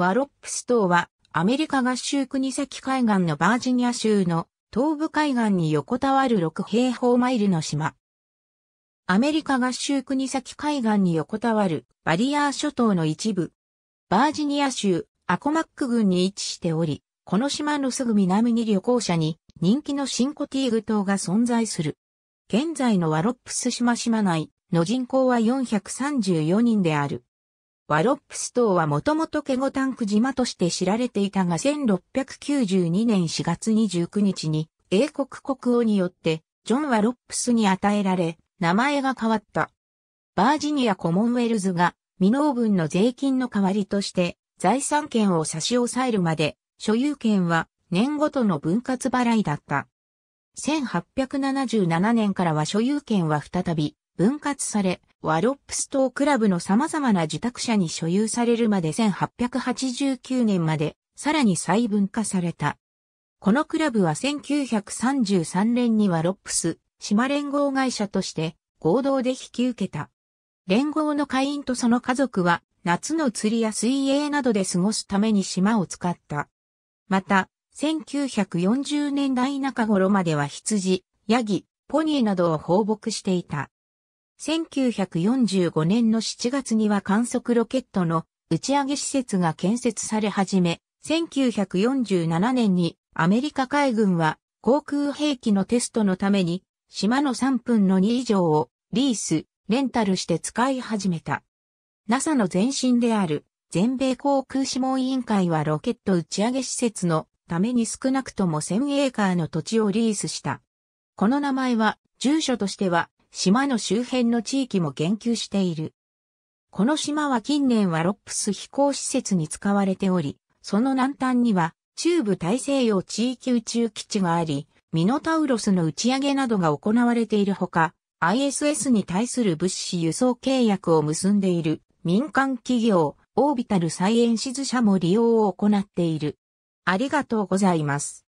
ワロップス島はアメリカ合衆国先海岸のバージニア州の東部海岸に横たわる6平方マイルの島。アメリカ合衆国先海岸に横たわるバリアー諸島の一部。バージニア州アコマック郡に位置しており、この島のすぐ南に旅行者に人気のシンコティーグ島が存在する。現在のワロップス島島内の人口は434人である。ワロップス島はもともとケゴタンク島として知られていたが1692年4月29日に英国国王によってジョン・ワロップスに与えられ名前が変わった。バージニアコモンウェルズが未納分の税金の代わりとして財産権を差し押さえるまで所有権は年ごとの分割払いだった。1877年からは所有権は再び分割され、ワロップストークラブの様々な受託者に所有されるまで1889年までさらに細分化された。このクラブは1933年にはロップス、島連合会社として合同で引き受けた。連合の会員とその家族は夏の釣りや水泳などで過ごすために島を使った。また、1940年代中頃までは羊、ヤギ、ポニーなどを放牧していた。1945年の7月には観測ロケットの打ち上げ施設が建設され始め、1947年にアメリカ海軍は航空兵器のテストのために島の3分の2以上をリース、レンタルして使い始めた。NASA の前身である全米航空諮問委員会はロケット打ち上げ施設のために少なくとも1000エーカーの土地をリースした。この名前は住所としては島の周辺の地域も言及している。この島は近年はロップス飛行施設に使われており、その南端には中部大西洋地域宇宙基地があり、ミノタウロスの打ち上げなどが行われているほか、ISS に対する物資輸送契約を結んでいる民間企業、オービタルサイエンシズ社も利用を行っている。ありがとうございます。